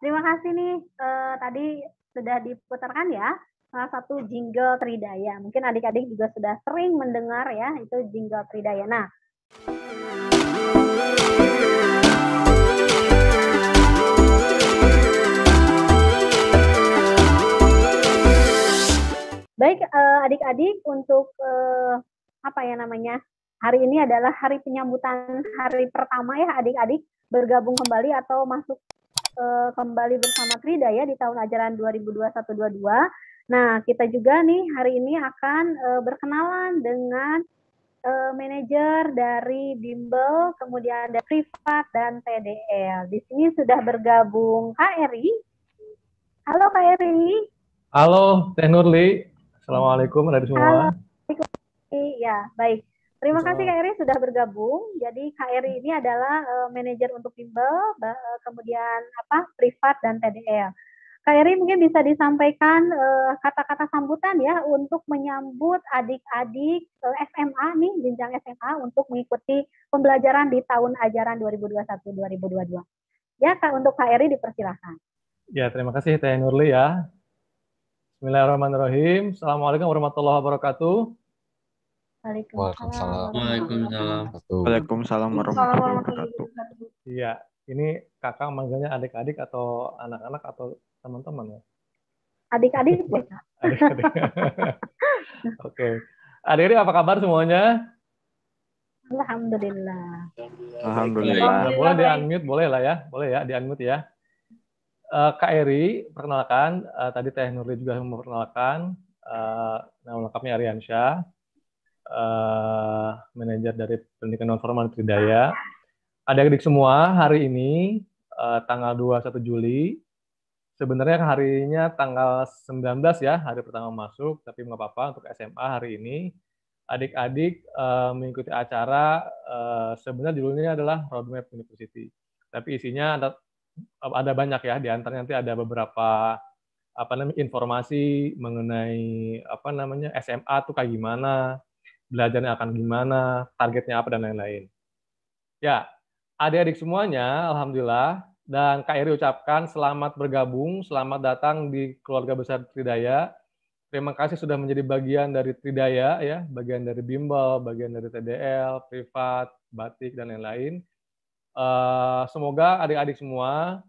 Terima kasih nih uh, tadi sudah diputarkan ya salah satu jingle Tridaya. Mungkin adik-adik juga sudah sering mendengar ya itu jingle Tridaya. Nah, Baik eh, adik-adik untuk eh, apa ya namanya? Hari ini adalah hari penyambutan hari pertama ya adik-adik bergabung kembali atau masuk uh, kembali bersama Krida ya di tahun ajaran 2021-22. Nah, kita juga nih hari ini akan uh, berkenalan dengan uh, manajer dari Bimbel, kemudian ada Privat dan TDL. Di sini sudah bergabung Kak Eri. Halo Kak Eri. Halo Teh Nurli. Assalamualaikum dari semua. Halo. Iya, baik. Terima kasih KRI sudah bergabung. Jadi KRI ini adalah uh, manajer untuk bimbel, eh, kemudian apa privat dan TDL. KRI mungkin bisa disampaikan eh, kata-kata uh, sambutan ya untuk menyambut adik-adik uh, SMA nih jenjang SMA untuk mengikuti pembelajaran di tahun ajaran 2021-2022. Ya Kak untuk KRI dipersilahkan. Ya terima kasih Teh Nurli ya. Bismillahirrahmanirrahim. Assalamualaikum warahmatullahi wabarakatuh. Waalaikumsalam. Waalaikumsalam. Waalaikumsalam warahmatullahi wabarakatuh. Iya, ini kakak manggilnya adik-adik atau anak-anak atau teman-teman ya? Adik-adik Adik-adik. Oke. Adik-adik apa kabar semuanya? Alhamdulillah. Alhamdulillah. Alhamdulillah. Boleh di unmute, boleh lah ya, boleh ya di unmute ya. Eh, Kak Eri, perkenalkan, eh, tadi Teh Nurli juga memperkenalkan, eh nama lengkapnya Ariansyah uh, manajer dari pendidikan non formal Tridaya. ada adik semua hari ini uh, tanggal 21 Juli. Sebenarnya harinya tanggal 19 ya, hari pertama masuk, tapi nggak apa-apa untuk SMA hari ini. Adik-adik uh, mengikuti acara, uh, sebenarnya judulnya adalah Roadmap University. Tapi isinya ada, ada banyak ya, di antara nanti ada beberapa apa namanya informasi mengenai apa namanya SMA tuh kayak gimana, belajarnya akan gimana, targetnya apa, dan lain-lain. Ya, adik-adik semuanya, Alhamdulillah, dan kak Eri ucapkan selamat bergabung, selamat datang di keluarga besar Tridaya. Terima kasih sudah menjadi bagian dari Tridaya, ya, bagian dari Bimbel, bagian dari TDL, Privat, Batik, dan lain-lain. Uh, semoga adik-adik semua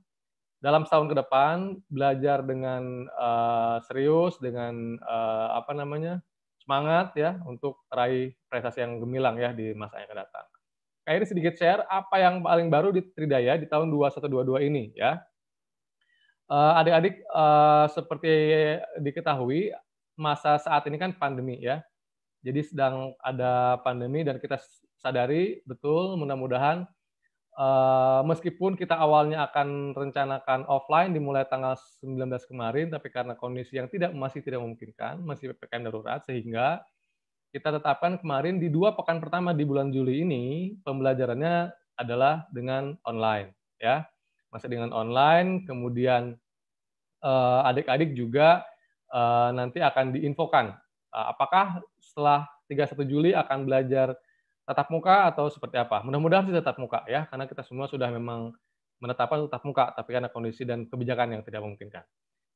dalam tahun ke depan belajar dengan uh, serius, dengan uh, apa namanya, semangat ya untuk raih prestasi yang gemilang ya di masa yang akan datang. Kak Iris sedikit share apa yang paling baru di Tridaya di tahun 2122 ini ya. Eh, adik-adik eh, seperti diketahui masa saat ini kan pandemi ya. Jadi sedang ada pandemi dan kita sadari betul mudah-mudahan meskipun kita awalnya akan rencanakan offline dimulai tanggal 19 kemarin, tapi karena kondisi yang tidak masih tidak memungkinkan, masih PPKM darurat, sehingga kita tetapkan kemarin di dua pekan pertama di bulan Juli ini, pembelajarannya adalah dengan online. ya Masih dengan online, kemudian adik-adik juga nanti akan diinfokan. apakah setelah 31 Juli akan belajar tatap muka atau seperti apa? Mudah-mudahan sih tatap muka ya, karena kita semua sudah memang menetapkan tatap muka, tapi karena kondisi dan kebijakan yang tidak memungkinkan.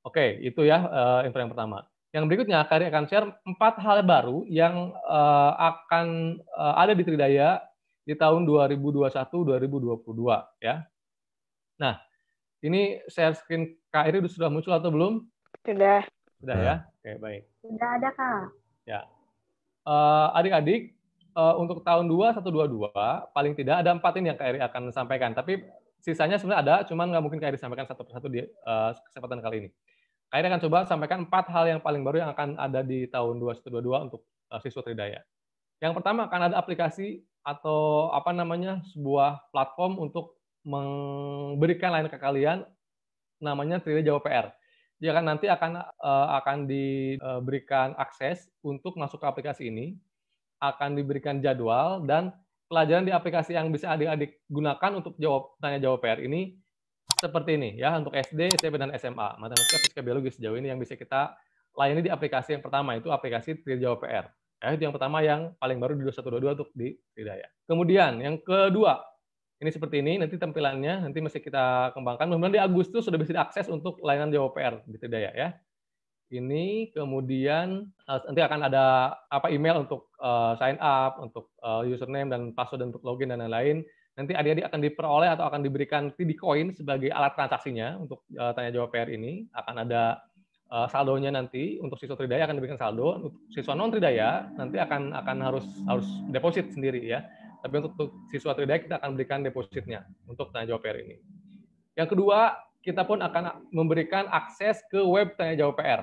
Oke, itu ya uh, info yang pertama. Yang berikutnya kami akan share empat hal baru yang uh, akan uh, ada di Tridaya di tahun 2021-2022 ya. Nah, ini share screen kri sudah muncul atau belum? Sudah. Sudah ya. Oke, baik. Sudah ada Kak. Ya. Adik-adik, uh, adik -adik, uh, untuk tahun 2 paling tidak ada empat ini yang KRI akan sampaikan. Tapi sisanya sebenarnya ada, cuma nggak mungkin KRI sampaikan satu persatu di uh, kesempatan kali ini. KRI akan coba sampaikan empat hal yang paling baru yang akan ada di tahun 2122 untuk uh, siswa Tridaya. Yang pertama akan ada aplikasi atau apa namanya sebuah platform untuk memberikan lain ke kalian namanya Tridaya Jawa PR. Jadi akan nanti akan uh, akan diberikan akses untuk masuk ke aplikasi ini akan diberikan jadwal dan pelajaran di aplikasi yang bisa adik-adik gunakan untuk jawab tanya jawab PR ini seperti ini ya untuk SD, SMP dan SMA. Matematika, fisika, biologi sejauh ini yang bisa kita layani di aplikasi yang pertama itu aplikasi Trivia Jawab PR. Ya, itu yang pertama yang paling baru di 2122 untuk di Tridaya. Kemudian yang kedua, ini seperti ini, nanti tampilannya nanti masih kita kembangkan. memang di Agustus sudah bisa diakses untuk layanan Jawab PR di Tridaya ya ini kemudian eh, nanti akan ada apa email untuk uh, sign up, untuk uh, username dan password untuk login dan lain-lain. Nanti adik-adik akan diperoleh atau akan diberikan TD Coin sebagai alat transaksinya untuk uh, tanya jawab PR ini. Akan ada uh, saldonya nanti untuk siswa tridaya akan diberikan saldo, untuk siswa non tridaya nanti akan akan harus harus deposit sendiri ya. Tapi untuk, untuk siswa tridaya kita akan berikan depositnya untuk tanya jawab PR ini. Yang kedua, kita pun akan memberikan akses ke web tanya jawab PR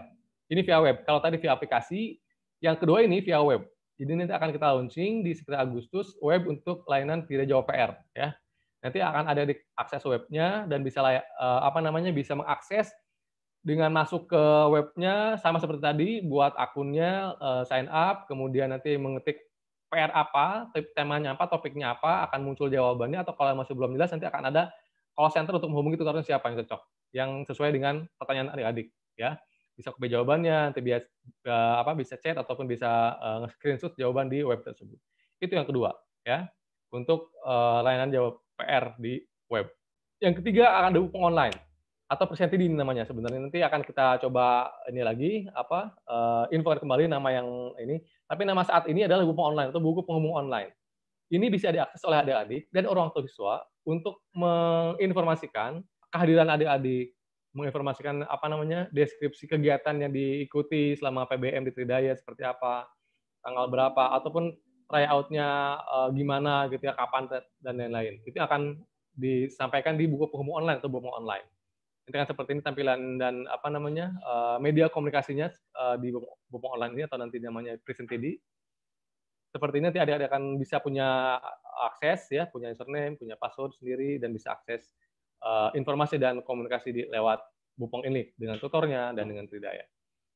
ini via web. Kalau tadi via aplikasi, yang kedua ini via web. Jadi nanti akan kita launching di sekitar Agustus web untuk layanan tidak jawab PR ya. Nanti akan ada di akses webnya dan bisa layak, eh, apa namanya bisa mengakses dengan masuk ke webnya sama seperti tadi buat akunnya eh, sign up kemudian nanti mengetik PR apa, temanya apa, topiknya apa, akan muncul jawabannya atau kalau masih belum jelas nanti akan ada call center untuk menghubungi tutornya siapa yang cocok, yang sesuai dengan pertanyaan adik-adik ya bisa copy jawabannya, nanti bisa uh, eh, apa bisa chat ataupun bisa uh, eh, screenshot jawaban di web tersebut. Itu yang kedua ya untuk uh, layanan jawab PR di web. Yang ketiga akan ada online atau di namanya sebenarnya nanti akan kita coba ini lagi apa uh, info kembali nama yang ini tapi nama saat ini adalah buku online atau buku pengumum online. Ini bisa diakses oleh adik-adik dan orang tua siswa untuk menginformasikan kehadiran adik-adik menginformasikan apa namanya deskripsi kegiatan yang diikuti selama PBM di Tridaya seperti apa, tanggal berapa, ataupun tryoutnya uh, gimana gitu ya, kapan dan lain-lain. Itu akan disampaikan di buku pengumuman online atau buku online. kan seperti ini tampilan dan apa namanya uh, media komunikasinya uh, di buku online ini atau nanti namanya Present TD. Seperti ini nanti ada-ada akan bisa punya akses ya, punya username, punya password sendiri dan bisa akses uh, informasi dan komunikasi di, lewat Bupong ini dengan tutornya dan dengan Tridaya.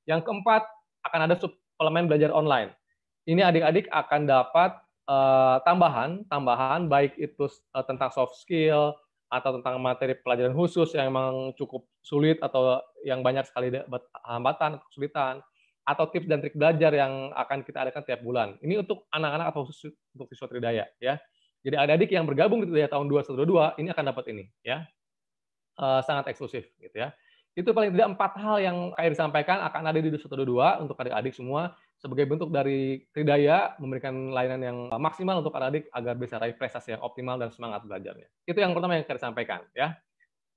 Yang keempat, akan ada suplemen belajar online. Ini adik-adik akan dapat uh, tambahan, tambahan baik itu uh, tentang soft skill atau tentang materi pelajaran khusus yang memang cukup sulit atau yang banyak sekali hambatan, kesulitan atau tips dan trik belajar yang akan kita adakan tiap bulan. Ini untuk anak-anak atau khusus untuk siswa Tridaya ya. Jadi adik-adik yang bergabung di Tridaya tahun 2022 ini akan dapat ini ya uh, sangat eksklusif gitu ya. Itu paling tidak empat hal yang kayak disampaikan akan ada di dua untuk adik-adik semua sebagai bentuk dari Tridaya memberikan layanan yang maksimal untuk adik-adik agar bisa raih prestasi yang optimal dan semangat belajarnya. Itu yang pertama yang saya sampaikan ya.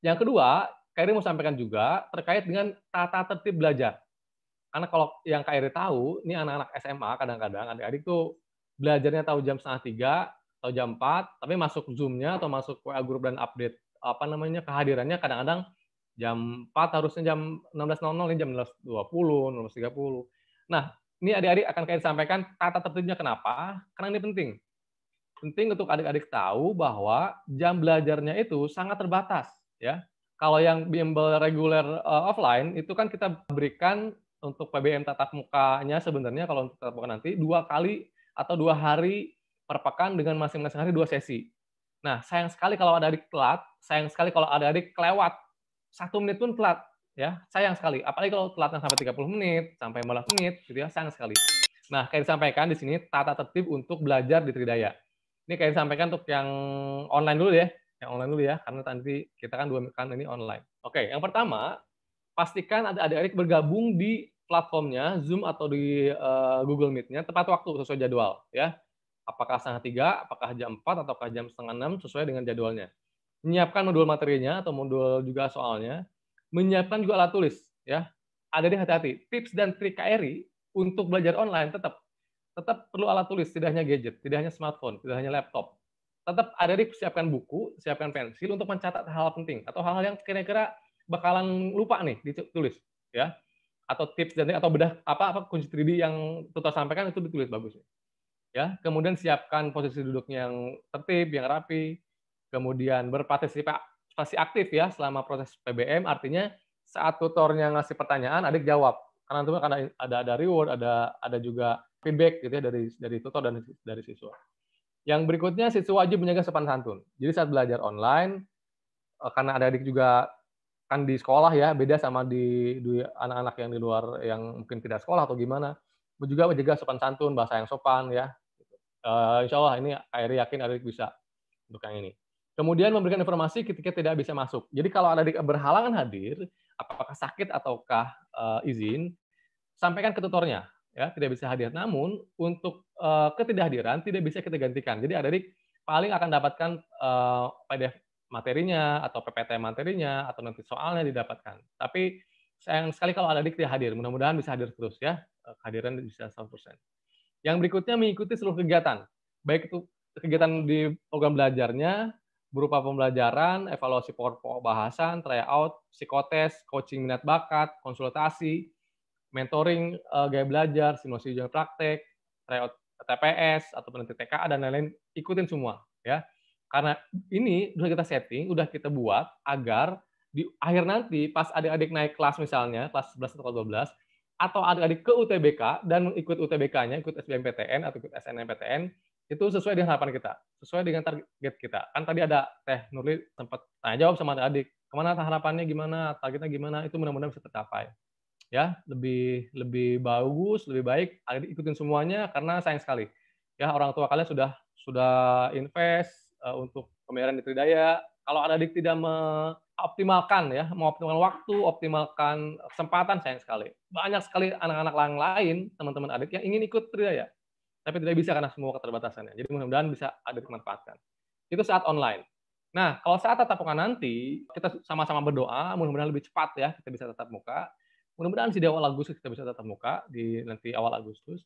Yang kedua, Kairi mau sampaikan juga terkait dengan tata tertib belajar. Karena kalau yang Kairi tahu, ini anak-anak SMA kadang-kadang adik-adik tuh belajarnya tahu jam setengah tiga atau jam empat, tapi masuk Zoom-nya atau masuk WA grup dan update apa namanya kehadirannya kadang-kadang jam 4 harusnya jam 16.00 ini jam 16.20, 16.30. Nah, ini adik-adik akan kalian sampaikan tata tertibnya kenapa? Karena ini penting. Penting untuk adik-adik tahu bahwa jam belajarnya itu sangat terbatas, ya. Kalau yang bimbel reguler uh, offline itu kan kita berikan untuk PBM tatap mukanya sebenarnya kalau untuk tatap muka nanti dua kali atau dua hari per pekan dengan masing-masing hari dua sesi. Nah, sayang sekali kalau ada adik telat, sayang sekali kalau ada adik kelewat. Satu menit pun telat, ya sayang sekali. Apalagi kalau telatnya sampai 30 menit, sampai 15 menit, gitu ya, sayang sekali. Nah, kayak disampaikan di sini, tata tertib untuk belajar di Tridaya. Ini kayak disampaikan untuk yang online dulu ya, yang online dulu ya, karena nanti kita kan dua kan ini online. Oke, yang pertama, pastikan ada adik-adik bergabung di platformnya Zoom atau di uh, Google Meet-nya tepat waktu sesuai jadwal ya apakah setengah tiga, apakah jam empat, ataukah jam setengah enam sesuai dengan jadwalnya. Menyiapkan modul materinya atau modul juga soalnya, menyiapkan juga alat tulis ya. Ada di hati-hati. Tips dan trik KRI untuk belajar online tetap tetap perlu alat tulis, tidak hanya gadget, tidak hanya smartphone, tidak hanya laptop. Tetap ada di siapkan buku, siapkan pensil untuk mencatat hal -hal penting atau hal-hal yang kira-kira bakalan lupa nih ditulis ya atau tips dan atau bedah apa apa kunci 3D yang tutor sampaikan itu ditulis bagus ya kemudian siapkan posisi duduknya yang tertib yang rapi kemudian berpartisipasi aktif ya selama proses PBM artinya saat tutornya ngasih pertanyaan adik jawab karena itu karena ada ada reward ada ada juga feedback gitu ya dari dari tutor dan dari siswa yang berikutnya siswa wajib menjaga sopan santun jadi saat belajar online eh, karena ada adik juga kan di sekolah ya beda sama di anak-anak yang di luar yang mungkin tidak sekolah atau gimana juga menjaga sopan santun bahasa yang sopan ya Uh, insya Allah ini Airi yakin Airi bisa untuk yang ini. Kemudian memberikan informasi ketika tidak bisa masuk. Jadi kalau ada berhalangan hadir, apakah sakit ataukah uh, izin, sampaikan ke tutornya. Ya, tidak bisa hadir. Namun untuk uh, ketidakhadiran tidak bisa kita gantikan. Jadi ada paling akan dapatkan uh, PDF materinya atau PPT materinya atau nanti soalnya didapatkan. Tapi sayang sekali kalau ada adik tidak hadir. Mudah-mudahan bisa hadir terus ya. Kehadiran bisa 100%. Yang berikutnya mengikuti seluruh kegiatan, baik itu kegiatan di program belajarnya berupa pembelajaran, evaluasi pokok bahasan, tryout, psikotes, coaching minat bakat, konsultasi, mentoring eh, gaya belajar, simulasi ujian praktek, tryout TPS atau penentu TKA dan lain-lain, ikutin semua ya. Karena ini sudah kita setting, sudah kita buat agar di akhir nanti pas adik-adik naik kelas misalnya, kelas 11 atau 12, atau adik-adik ke UTBK dan ikut UTBK-nya, ikut SBMPTN atau ikut SNMPTN, itu sesuai dengan harapan kita, sesuai dengan target kita. Kan tadi ada Teh Nurli sempat tanya jawab sama adik-adik, kemana harapannya gimana, targetnya gimana, itu mudah-mudahan bisa tercapai. Ya, lebih lebih bagus, lebih baik adik ikutin semuanya karena sayang sekali. Ya, orang tua kalian sudah sudah invest uh, untuk pembayaran di Tridaya. Kalau adik-adik tidak me optimalkan ya, mengoptimalkan waktu, optimalkan kesempatan sayang sekali. Banyak sekali anak-anak lain, lain, teman-teman adik yang ingin ikut ya, tapi tidak bisa karena semua keterbatasannya. Jadi mudah-mudahan bisa ada dimanfaatkan. Itu saat online. Nah, kalau saat tatap muka nanti, kita sama-sama berdoa, mudah-mudahan lebih cepat ya, kita bisa tatap muka. Mudah-mudahan sih di awal Agustus kita bisa tatap muka, di nanti awal Agustus.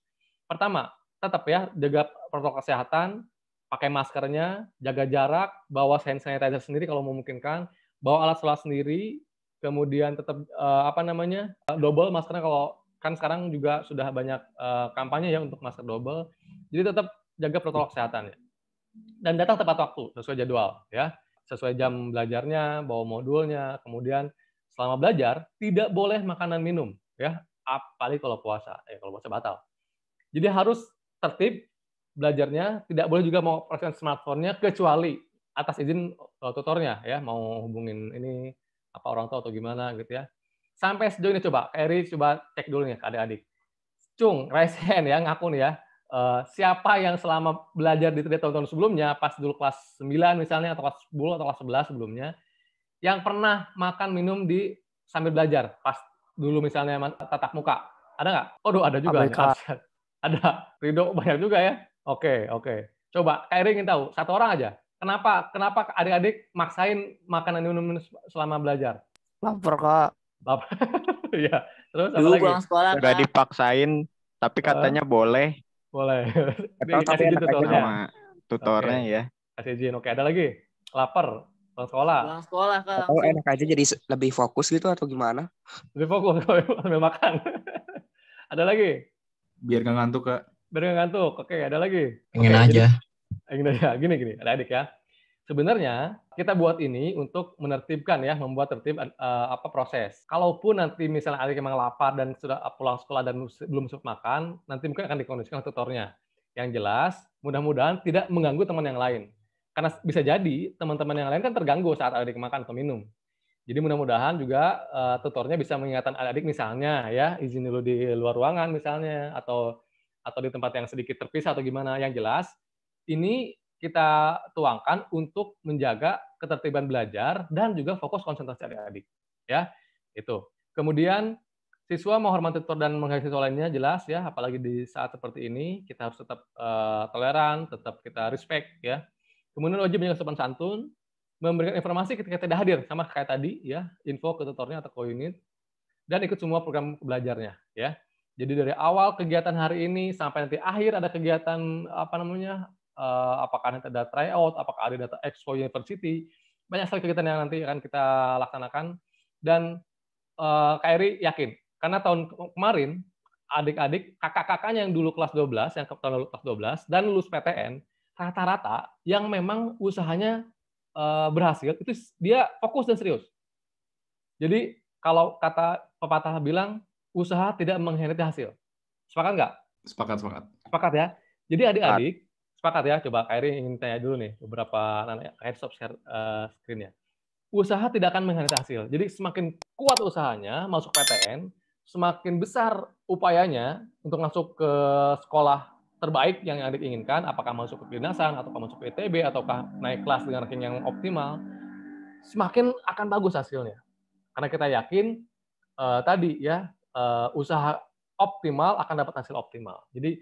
Pertama, tetap ya, jaga protokol kesehatan, pakai maskernya, jaga jarak, bawa hand sanitizer sendiri kalau memungkinkan, bawa alat sholat sendiri, kemudian tetap uh, eh, apa namanya eh, double maskernya kalau kan sekarang juga sudah banyak uh, kampanye ya untuk masker double, jadi tetap jaga protokol kesehatan ya. Dan datang tepat waktu sesuai jadwal ya, sesuai jam belajarnya, bawa modulnya, kemudian selama belajar tidak boleh makanan minum ya, apalagi kalau puasa, eh, kalau puasa batal. Jadi harus tertib belajarnya, tidak boleh juga mau persen smartphone-nya kecuali atas izin uh, tutornya ya mau hubungin ini apa orang tua atau gimana gitu ya sampai sejauh ini coba Eri coba cek dulu nih ke adik-adik Cung raise hand ya ngaku nih ya uh, siapa yang selama belajar di tahun-tahun sebelumnya pas dulu kelas 9 misalnya atau kelas 10 atau kelas 11 sebelumnya yang pernah makan minum di sambil belajar pas dulu misalnya tatap muka ada nggak? Oh, ada juga. Ada. Rido banyak juga ya. Oke, okay, oke. Okay. Coba Eri ingin tahu, satu orang aja. Kenapa? Kenapa adik-adik maksain makanan minum selama belajar? Lapar kak Lapar. Iya. Terus apa lagi? pulang sekolah Gak dipaksain, tapi eh. katanya uh, boleh. Boleh. Atau tapi gitu sama tutornya okay. ya. Kasih izin. Oke, ada lagi? Lapar. Pulang sekolah. Pulang sekolah kak Atau enak aja jadi lebih fokus gitu atau gimana? Lebih fokus sambil makan. ada lagi? Biar gak ngantuk, Kak. Biar gak ngantuk. Oke, ada lagi? Pengen Oke, aja. Jadi Eh, ya gini gini adik ya sebenarnya kita buat ini untuk menertibkan ya, membuat tertib uh, apa proses. Kalaupun nanti misalnya adik emang lapar dan sudah pulang sekolah dan belum sempat makan, nanti mungkin akan dikondisikan tutornya. Yang jelas, mudah-mudahan tidak mengganggu teman yang lain. Karena bisa jadi teman-teman yang lain kan terganggu saat adik makan atau minum. Jadi mudah-mudahan juga uh, tutornya bisa mengingatkan adik misalnya ya, izin dulu di luar ruangan misalnya atau atau di tempat yang sedikit terpisah atau gimana. Yang jelas, ini kita tuangkan untuk menjaga ketertiban belajar dan juga fokus konsentrasi adik-adik. Ya, itu. Kemudian siswa menghormati tutor dan menghargai siswa lainnya jelas ya, apalagi di saat seperti ini kita harus tetap uh, toleran, tetap kita respect ya. Kemudian wajib menjaga sopan santun, memberikan informasi ketika tidak hadir sama kayak tadi ya, info ke tutornya atau ke unit dan ikut semua program belajarnya ya. Jadi dari awal kegiatan hari ini sampai nanti akhir ada kegiatan apa namanya Eh, apakah nanti ada tryout, apakah ada data expo university, banyak sekali kegiatan yang nanti akan kita laksanakan dan uh, eh, KRI yakin karena tahun kemarin adik-adik kakak-kakaknya yang dulu kelas 12 yang tahun lalu kelas 12 dan lulus PTN rata-rata yang memang usahanya uh, berhasil itu dia fokus dan serius. Jadi kalau kata pepatah bilang usaha tidak mengkhianati hasil. Sepakat nggak? Sepakat, sepakat. Sepakat ya. Jadi adik-adik sepakat ya, coba Kairi ingin tanya dulu nih beberapa anak stop share uh, screen ya. Usaha tidak akan menghasilkan hasil. Jadi semakin kuat usahanya masuk PTN, semakin besar upayanya untuk masuk ke sekolah terbaik yang adik inginkan, apakah masuk ke kedinasan, atau masuk ke ITB, ataukah naik kelas dengan ranking yang optimal, semakin akan bagus hasilnya. Karena kita yakin uh, tadi ya uh, usaha optimal akan dapat hasil optimal. Jadi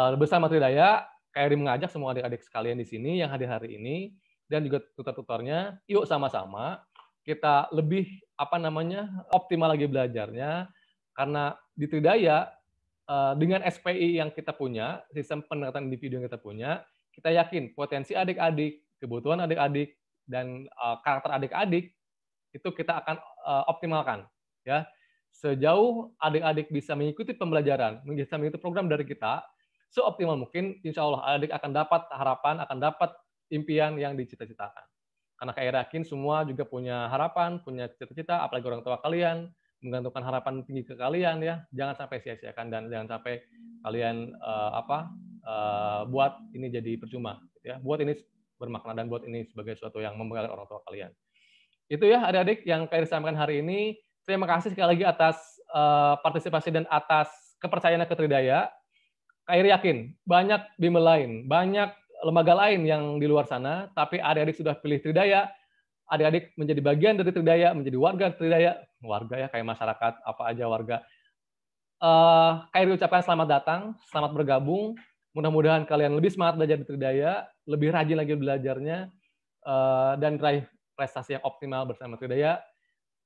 uh, besar materi daya KRI mengajak semua adik-adik sekalian di sini yang hadir hari ini dan juga tutor-tutornya, yuk sama-sama kita lebih apa namanya optimal lagi belajarnya karena di Tridaya eh, dengan SPI yang kita punya, sistem pendekatan individu yang kita punya, kita yakin potensi adik-adik, kebutuhan adik-adik dan eh, karakter adik-adik itu kita akan eh, optimalkan ya. Sejauh adik-adik bisa mengikuti pembelajaran, bisa mengikuti program dari kita, seoptimal mungkin, insya Allah adik akan dapat harapan, akan dapat impian yang dicita-citakan. Karena saya yakin semua juga punya harapan, punya cita-cita, apalagi orang tua kalian, menggantungkan harapan tinggi ke kalian ya, jangan sampai sia-siakan dan jangan sampai kalian uh, apa uh, buat ini jadi percuma, gitu ya. buat ini bermakna dan buat ini sebagai sesuatu yang membanggakan orang tua kalian. Itu ya adik-adik yang saya sampaikan hari ini. Terima kasih sekali lagi atas uh, partisipasi dan atas kepercayaan ke Tridaya. Kairi yakin banyak bimbel lain, banyak lembaga lain yang di luar sana, tapi adik-adik sudah pilih Tridaya, adik-adik menjadi bagian dari Tridaya, menjadi warga Tridaya, warga ya kayak masyarakat apa aja warga. Uh, ucapkan selamat datang, selamat bergabung. Mudah-mudahan kalian lebih semangat belajar di Tridaya, lebih rajin lagi belajarnya, uh, dan raih prestasi yang optimal bersama Tridaya.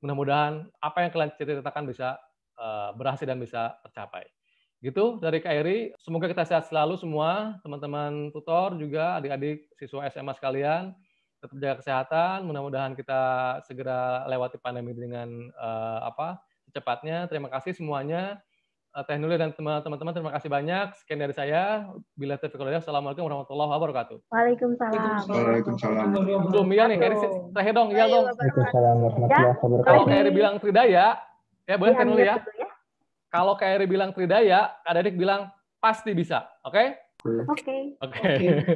Mudah-mudahan apa yang kalian ceritakan bisa eh, berhasil dan bisa tercapai. Gitu dari Eri. semoga kita sehat selalu semua, teman-teman tutor juga, adik-adik siswa SMA sekalian. Tetap jaga kesehatan, mudah-mudahan kita segera lewati pandemi dengan uh, apa secepatnya. Terima kasih semuanya. Uh, Teh Nulia dan teman-teman, terima kasih banyak. Sekian dari saya. Bila taufiq Assalamualaikum warahmatullahi wabarakatuh. Waalaikumsalam. Waalaikumsalam. Belum iya nih, Kari. Terakhir dong, iya dong. Waalaikumsalam warahmatullahi wabarakatuh. Ya. Kalau Kari bilang tidak ya, ya boleh iya, Teh Nuli ya. Kalau Kak Eri bilang Tridaya, Kak Dedik bilang pasti bisa. Oke? Oke. Oke.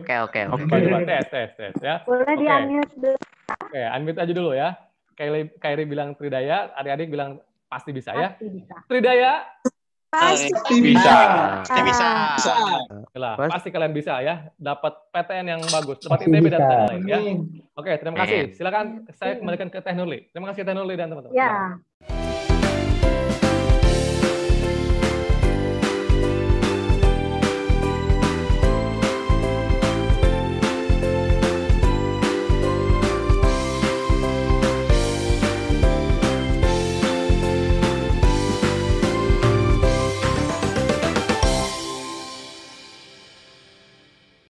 Oke, oke. Oke, coba tes, tes, tes ya. Boleh okay. di-unmute dulu. Oke, okay, unmute aja dulu ya. Kak Eri bilang Tridaya, adik-adik bilang pasti bisa ya. Pasti bisa. Tridaya, Pasti bisa. Pasti bisa. bisa. Yalah, bisa. pasti kalian bisa ya. Dapat PTN yang bagus, dapat ITB dan lain-lain ya. Oke, terima kasih. Silakan saya kembalikan ke Teh Nurli. Terima kasih Teh Nurli dan teman-teman. Ya. Yeah.